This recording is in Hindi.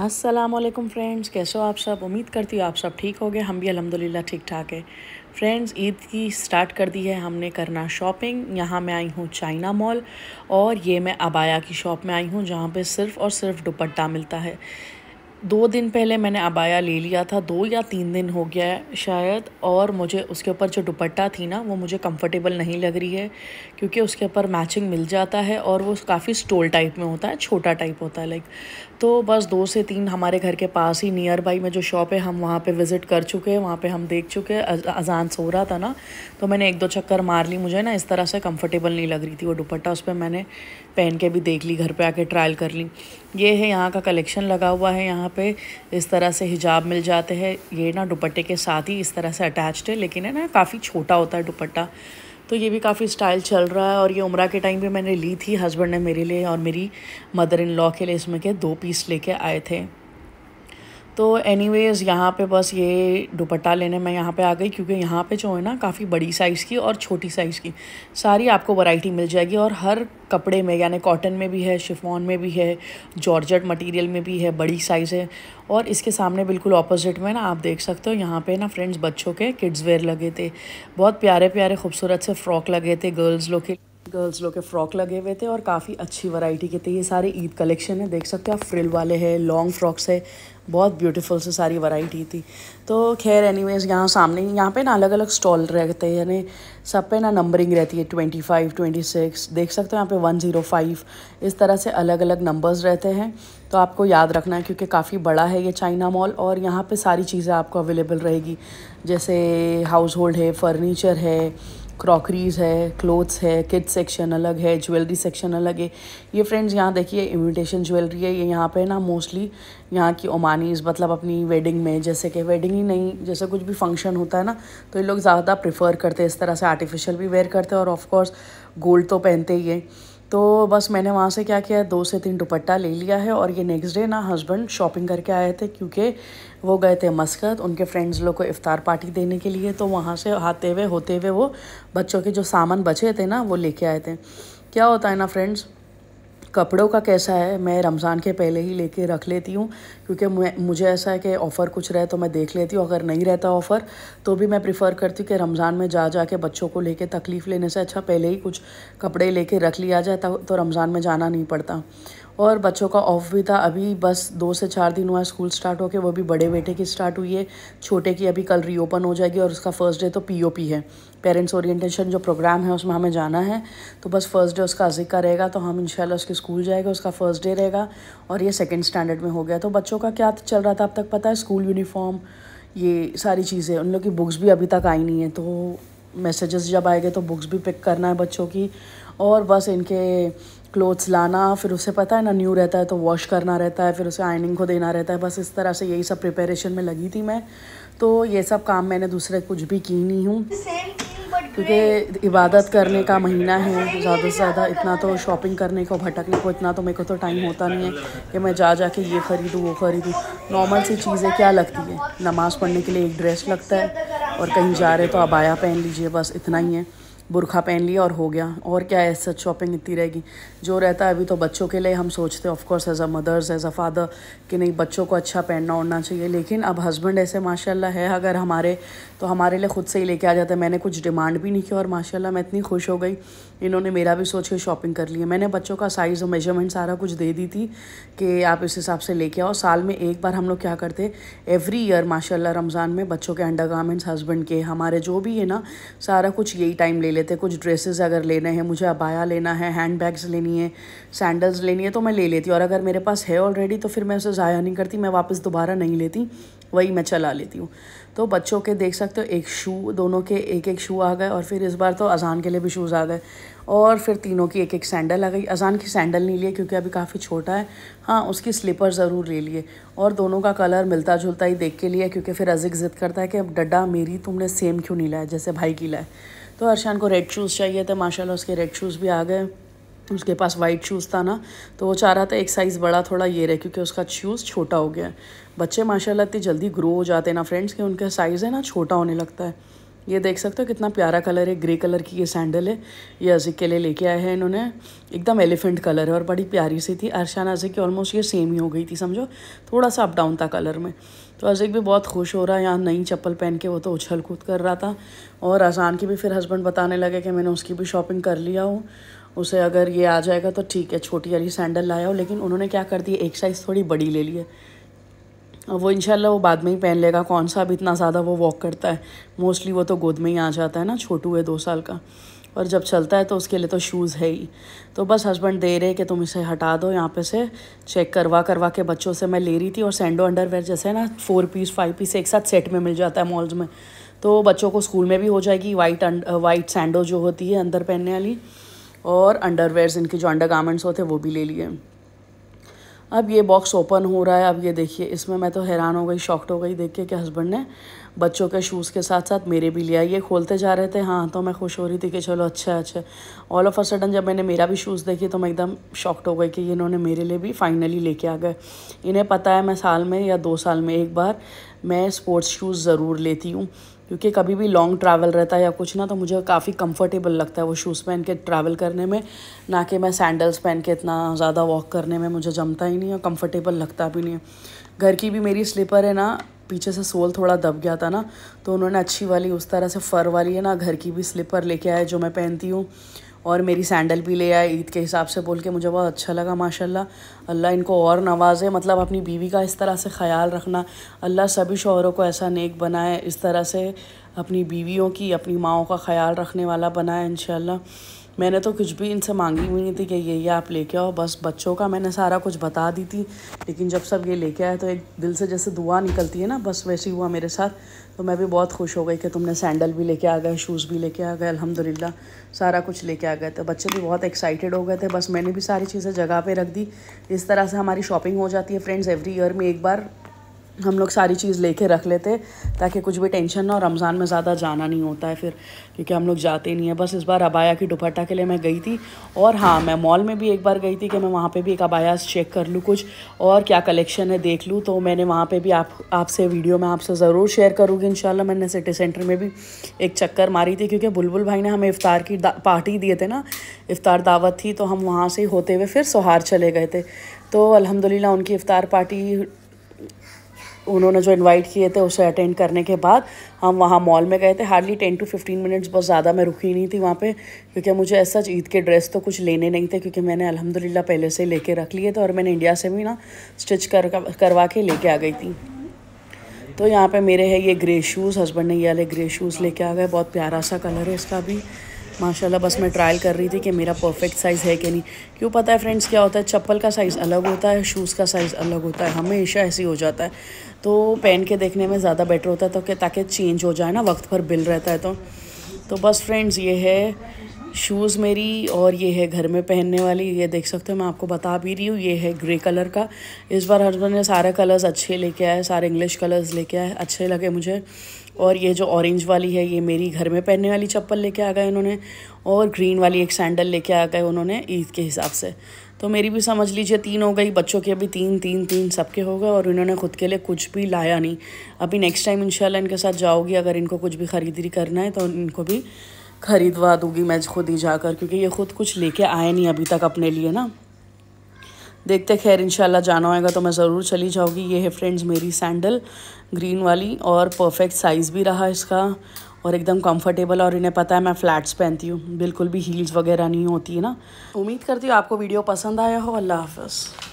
असलम फ्रेंड्स कैसे हो आप सब उम्मीद करती हूँ आप सब ठीक हो गए हम भी अलहमदिल्ला ठीक ठाक है फ्रेंड्स ईद की स्टार्ट कर दी है हमने करना शॉपिंग यहाँ मैं आई हूँ चाइना मॉल और ये मैं अबाया की शॉप में आई हूँ जहाँ पे सिर्फ़ और सिर्फ दुपट्टा मिलता है दो दिन पहले मैंने अबाया ले लिया था दो या तीन दिन हो गया है शायद और मुझे उसके ऊपर जो दुपट्टा थी ना वो मुझे कंफर्टेबल नहीं लग रही है क्योंकि उसके ऊपर मैचिंग मिल जाता है और वो काफ़ी स्टोल टाइप में होता है छोटा टाइप होता है लाइक तो बस दो से तीन हमारे घर के पास ही नियर बाई में जो शॉप है हम वहाँ पे विज़िट कर चुके हैं वहाँ पे हम देख चुके हैं अजान सो रहा था ना तो मैंने एक दो चक्कर मार ली मुझे ना इस तरह से कंफर्टेबल नहीं लग रही थी वो दुपट्टा उस पर मैंने पहन के भी देख ली घर पे आके ट्रायल कर ली ये है यहाँ का कलेक्शन लगा हुआ है यहाँ पर इस तरह से हिजाब मिल जाते हैं ये ना दुपट्टे के साथ ही इस तरह से अटैच्ड है लेकिन है ना काफ़ी छोटा होता है दुपट्टा तो ये भी काफ़ी स्टाइल चल रहा है और ये उम्र के टाइम पे मैंने ली थी हस्बैंड ने मेरे लिए और मेरी मदर इन लॉ के लिए इसमें के दो पीस लेके आए थे तो एनीवेज़ यहाँ पे बस ये दुपट्टा लेने मैं यहाँ पे आ गई क्योंकि यहाँ पे जो है ना काफ़ी बड़ी साइज़ की और छोटी साइज़ की सारी आपको वैरायटी मिल जाएगी और हर कपड़े में यानी कॉटन में भी है शिफॉन में भी है जॉर्जट मटेरियल में भी है बड़ी साइज़ है और इसके सामने बिल्कुल ऑपोजिट में ना आप देख सकते हो यहाँ पे ना फ्रेंड्स बच्चों के किड्स वेयर लगे थे बहुत प्यारे प्यारे खूबसूरत से फ़्रॉक लगे थे गर्ल्स लोग के गर्ल्स लोग के फ्रॉक लगे हुए थे और काफ़ी अच्छी वैरायटी के थे ये सारे ईद कलेक्शन है देख सकते हो आप फ्रिल वाले हैं लॉन्ग फ्रॉक्स है बहुत ब्यूटीफुल से सारी वैरायटी थी तो खैर एनीवेज यहाँ सामने ही यहाँ पे ना अलग अलग स्टॉल रहते हैं यानी सब पे ना नंबरिंग रहती है ट्वेंटी फाइव ट्वेंटी सिक्स देख सकते हो यहाँ पे वन ज़ीरो फाइव इस तरह से अलग अलग नंबर्स रहते हैं तो आपको याद रखना है क्योंकि काफ़ी बड़ा है ये चाइना मॉल और यहाँ पर सारी चीज़ें आपको अवेलेबल रहेगी जैसे हाउस होल्ड है फर्नीचर है क्रॉकरीज है क्लोथ्स है किड सेक्शन अलग है ज्वेलरी सेक्शन अलग है ये फ्रेंड्स यहाँ देखिए इमिटेशन ज्वेलरी है ये यहाँ पे ना मोस्टली यहाँ की ओमानीज मतलब अपनी वेडिंग में जैसे कि वेडिंग ही नहीं जैसे कुछ भी फंक्शन होता है ना तो ये लोग ज़्यादा प्रेफर करते हैं इस तरह से आर्टिफिशियल भी वेयर करते हैं और ऑफ़कोर्स गोल्ड तो पहनते ही है तो बस मैंने वहाँ से क्या किया दो से तीन दुपट्टा ले लिया है और ये नेक्स्ट डे ना हस्बैंड शॉपिंग करके आए थे क्योंकि वो गए थे मस्कत उनके फ्रेंड्स लोग को इफ़ार पार्टी देने के लिए तो वहाँ से आते हुए होते हुए वो बच्चों के जो सामान बचे थे ना वो लेके आए थे क्या होता है ना फ्रेंड्स कपड़ों का कैसा है मैं रमज़ान के पहले ही लेके रख लेती हूँ क्योंकि मुझे ऐसा है कि ऑफ़र कुछ रहे तो मैं देख लेती हूँ अगर नहीं रहता ऑफ़र तो भी मैं प्रिफ़र करती हूँ कि रमज़ान में जा जा के बच्चों को लेके तकलीफ़ लेने से अच्छा पहले ही कुछ कपड़े लेके रख लिया जाए तो, तो रमज़ान में जाना नहीं पड़ता और बच्चों का ऑफ भी था अभी बस दो से चार दिन हुआ स्कूल स्टार्ट के वो भी बड़े बेटे की स्टार्ट हुई है छोटे की अभी कल रीओपन हो जाएगी और उसका फर्स्ट डे तो पीओपी है पेरेंट्स ओरिएंटेशन जो प्रोग्राम है उसमें हमें जाना है तो बस फर्स्ट डे उसका जिक्र रहेगा तो हम इंशाल्लाह उसके स्कूल जाएगा उसका फर्स्ट डे रहेगा और ये सेकेंड स्टैंडर्ड में हो गया तो बच्चों का क्या चल रहा था अब तक पता है स्कूल यूनिफॉर्म ये सारी चीज़ें उन लोग की बुक्स भी अभी तक आई नहीं है तो मैसेजेस जब आएंगे तो बुक्स भी पिक करना है बच्चों की और बस इनके क्लोथ्स लाना फिर उसे पता है ना न्यू रहता है तो वॉश करना रहता है फिर उसे आइनिंग को देना रहता है बस इस तरह से यही सब प्रिपरेशन में लगी थी मैं तो ये सब काम मैंने दूसरे कुछ भी की नहीं हूँ क्योंकि इबादत करने का महीना है ज़्यादा से ज़्यादा इतना तो शॉपिंग करने को भटकने को इतना तो मेरे को तो टाइम होता नहीं है कि मैं जा जा के ये ख़रीदूँ वो ख़रीदूँ नॉर्मल सी चीज़ें क्या लगती है नमाज़ पढ़ने के लिए एक ड्रेस लगता है और कहीं जा रहे तो अबाया पहन लीजिए बस इतना ही है बुरखा पहन लिया और हो गया और क्या है सच शॉपिंग इतनी रहेगी जो रहता है अभी तो बच्चों के लिए हम सोचते हैं of course as a mothers as a father कि नहीं बच्चों को अच्छा पहनना ओढ़ना चाहिए लेकिन अब हस्बैंड ऐसे माशाल्लाह है अगर हमारे तो हमारे लिए ख़ुद से ही लेके आ जाते हैं मैंने कुछ डिमांड भी नहीं किया और माशाल्लाह मैं इतनी खुश हो गई इन्होंने मेरा भी सोच के शॉपिंग कर लिया मैंने बच्चों का साइज़ और मेजरमेंट सारा कुछ दे दी थी कि आप इस हिसाब से लेके आओ साल में एक बार हम लोग क्या करते एवरी ईयर माशाल्लाह रमज़ान में बच्चों के अंडर गारमेंट्स हस्बैंड के हमारे जो भी है ना सारा कुछ यही टाइम ले लेते कुछ ड्रेसेज अगर लेने हैं मुझे अबाया लेना है हैंड बैग्स लेनी है सैंडल्स लेनी है तो मैं ले लेती और अगर मेरे पास है ऑलरेडी तो फिर मैं उसे ज़ाया नहीं करती मैं वापस दोबारा नहीं लेती वही मैं चला लेती हूँ तो बच्चों के देख सकते हो एक शू दोनों के एक एक शू आ गए और फिर इस बार तो अजान के लिए भी शूज़ आ गए और फिर तीनों की एक एक सैंडल आ गई अजान की सैंडल नहीं लिए क्योंकि अभी काफ़ी छोटा है हाँ उसकी स्लीपर ज़रूर ले लिए और दोनों का कलर मिलता जुलता ही देख के लिए क्योंकि फिर अजिक ज़िद करता है कि अब डड्डा मेरी तुमने सेम क्यों नहीं लाया जैसे भाई की लाए तो अरशान को रेड शूज़ चाहिए थे माशाला उसके रेड शूज़ भी आ गए उसके पास वाइट शूज़ था ना तो वो चाह रहा था एक साइज़ बड़ा थोड़ा ये रहे क्योंकि उसका शूज़ छोटा हो गया है बच्चे माशाल्लाह इतनी जल्दी ग्रो हो जाते हैं ना फ्रेंड्स कि उनका साइज़ है ना छोटा होने लगता है ये देख सकते हो कितना प्यारा कलर है ग्रे कलर की ये सैंडल है ये अजिक के लिए लेके आए हैं इन्होंने एकदम एलिफेंट कलर है और बड़ी प्यारी सी थी अरशान अजिक की ऑलमोस्ट ये सेम ही हो गई थी समझो थोड़ा सा अप डाउन था कलर में तो अजिक भी बहुत खुश हो रहा है यहाँ नई चप्पल पहन के वो तो उछल कूद कर रहा था और अजान की भी फिर हस्बैंड बताने लगे कि मैंने उसकी भी शॉपिंग कर लिया हूँ उसे अगर ये आ जाएगा तो ठीक है छोटी वाली सैंडल लाया हो लेकिन उन्होंने क्या कर दिया एक साइज़ थोड़ी बड़ी ले ली है वो इनशाला वो बाद में ही पहन लेगा कौन सा अब इतना ज़्यादा वो वॉक करता है मोस्टली वो तो गोद में ही आ जाता है ना छोटू है दो साल का और जब चलता है तो उसके लिए तो शूज़ है ही तो बस हस्बैंड दे रहे कि तुम इसे हटा दो यहाँ पे से चेक करवा करवा के बच्चों से मैं ले रही थी और सैंडो अंडरवेयर जैसे ना फोर पीस फाइव पीस एक साथ सेट में मिल जाता है मॉल्स में तो बच्चों को स्कूल में भी हो जाएगी वाइट वाइट सैंडो जो होती है अंदर पहनने वाली और अंडरवेयर्स इनके जो अंडर गारमेंट्स होते हैं वो भी ले लिए अब ये बॉक्स ओपन हो रहा है अब ये देखिए इसमें मैं तो हैरान हो गई शॉक्ट हो गई देख के कि हस्बैंड ने बच्चों के शूज़ के साथ साथ मेरे भी लिया ये खोलते जा रहे थे हाँ तो मैं खुश हो रही थी कि चलो अच्छा अच्छा ऑल ऑफ अ सडन जब मैंने मेरा भी शूज़ देखे तो मैं एकदम शॉक्ट हो गई कि इन्होंने मेरे लिए भी फाइनली लेके आ गए इन्हें पता है मैं साल में या दो साल में एक बार मैं स्पोर्ट्स शूज़ ज़रूर लेती हूँ क्योंकि कभी भी लॉन्ग ट्रैवल रहता है या कुछ ना तो मुझे काफ़ी कंफर्टेबल लगता है वो शूज़ पहन के ट्रैवल करने में ना कि मैं सैंडल्स पहन के इतना ज़्यादा वॉक करने में मुझे जमता ही नहीं है कंफर्टेबल लगता भी नहीं है घर की भी मेरी स्लीपर है ना पीछे से सोल थोड़ा दब गया था ना तो उन्होंने अच्छी वाली उस तरह से फ़र वाली है ना घर की भी स्लीपर लेके आए जो मैं पहनती हूँ और मेरी सैंडल भी ले आए ईद के हिसाब से बोल के मुझे बहुत अच्छा लगा माशाल्लाह अल्लाह इनको और नवाजे मतलब अपनी बीवी का इस तरह से ख्याल रखना अल्लाह सभी शोहरों को ऐसा नेक बनाए इस तरह से अपनी बीवियों की अपनी माओ का ख्याल रखने वाला बनाए इन मैंने तो कुछ भी इनसे मांगी हुई नहीं थी कि ये ये आप लेके आओ बस बच्चों का मैंने सारा कुछ बता दी थी लेकिन जब सब ये लेके आए तो एक दिल से जैसे दुआ निकलती है ना बस वैसे ही हुआ मेरे साथ तो मैं भी बहुत खुश हो गई कि तुमने सैंडल भी लेके आ गए शूज़ भी लेके आ गए अलहमदिल्ला सारा कुछ लेके आ गए तो बच्चे भी बहुत एक्साइटेड हो गए थे बस मैंने भी सारी चीज़ें जगह पर रख दी इस तरह से हमारी शॉपिंग हो जाती है फ्रेंड्स एवरी ईयर में एक बार हम लोग सारी चीज़ लेके रख लेते ताकि कुछ भी टेंशन ना हो रमज़ान में ज़्यादा जाना नहीं होता है फिर क्योंकि हम लोग जाते नहीं हैं बस इस बार अबाया की दुपट्टा के लिए मैं गई थी और हाँ मैं मॉल में भी एक बार गई थी कि मैं वहाँ पे भी एक अबाया चेक कर लूँ कुछ और क्या कलेक्शन है देख लूँ तो मैंने वहाँ पर भी आप आपसे वीडियो में आपसे ज़रूर शेयर करूँगी इन मैंने सिटी सेंटर में भी एक चक्कर मारी थी क्योंकि बुलबुल भाई ने हमें इफ़ार की पार्टी दिए थे ना इफ़ार दावत थी तो हम वहाँ से होते हुए फिर सोहार चले गए थे तो अलहमदिल्ला उनकी इफ़ार पार्टी उन्होंने जो इनवाइट किए थे उसे अटेंड करने के बाद हम वहाँ मॉल में गए थे hardly ten to fifteen minutes बहुत ज़्यादा मैं रुकी नहीं थी वहाँ पे क्योंकि मुझे ऐसा ईद के ड्रेस तो कुछ लेने नहीं थे क्योंकि मैंने अल्हम्दुलिल्लाह पहले से लेके रख लिए थे और मैंने इंडिया से भी ना स्टिच कर करवा के लेके आ गई थी तो यहाँ पर मेरे है ये ग्रे शूज़ हस्बैंड ने ये वाले ग्रे शूज़ लेके आ गए बहुत प्यारा सा कलर है इसका भी माशाल्लाह बस मैं ट्रायल कर रही थी कि मेरा परफेक्ट साइज़ है कि नहीं क्यों पता है फ्रेंड्स क्या होता है चप्पल का साइज़ अलग होता है शूज़ का साइज़ अलग होता है हमेशा ऐसे हो जाता है तो पहन के देखने में ज़्यादा बेटर होता है तो कि ताकि चेंज हो जाए ना वक्त पर बिल रहता है तो तो बस फ्रेंड्स ये है शूज़ मेरी और ये है घर में पहनने वाली ये देख सकते हो मैं आपको बता भी रही हूँ ये है ग्रे कलर का इस बार हस्बैंड ने सारे कलर्स अच्छे लेके आए सारे इंग्लिश कलर्स लेके आए अच्छे लगे मुझे और ये जो ऑरेंज वाली है ये मेरी घर में पहनने वाली चप्पल लेके आ गए इन्होंने और ग्रीन वाली एक सैंडल लेके आ गए उन्होंने ईद के हिसाब से तो मेरी भी समझ लीजिए तीन हो गई बच्चों के अभी तीन तीन तीन सबके हो गए और इन्होंने ख़ुद के लिए कुछ भी लाया नहीं अभी नेक्स्ट टाइम इंशाल्लाह इनके साथ जाओगी अगर इनको कुछ भी ख़रीदी करना है तो इनको भी ख़रीदवा दूँगी मैं खुद ही जाकर क्योंकि ये ख़ुद कुछ लेके आए नहीं अभी तक अपने लिए ना देखते खैर इंशाल्लाह जाना होएगा तो मैं ज़रूर चली जाऊँगी ये है फ्रेंड्स मेरी सैंडल ग्रीन वाली और परफेक्ट साइज़ भी रहा इसका और एकदम कंफर्टेबल और इन्हें पता है मैं फ्लैट्स पहनती हूँ बिल्कुल भी हील्स वगैरह नहीं होती है ना उम्मीद करती हूँ आपको वीडियो पसंद आया हो अल्लाह हाफ